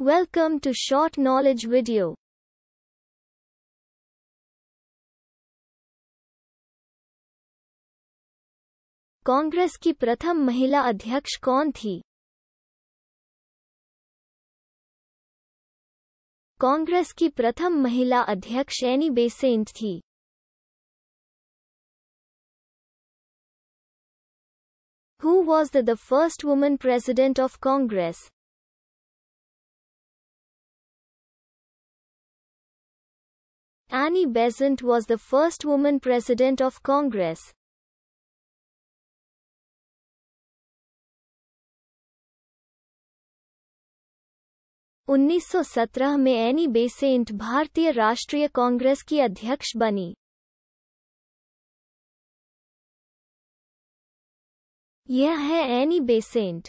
Welcome to short knowledge video. Congress की प्रथम महिला अध्यक्ष कौन थी कांग्रेस की प्रथम महिला अध्यक्ष एनी बेसेंट थी Who was the, the first woman president of Congress? Annie Besant was the first woman president of Congress. उन्नीस में एनी बेसेंट भारतीय राष्ट्रीय कांग्रेस की अध्यक्ष बनी यह है एनी बेसेंट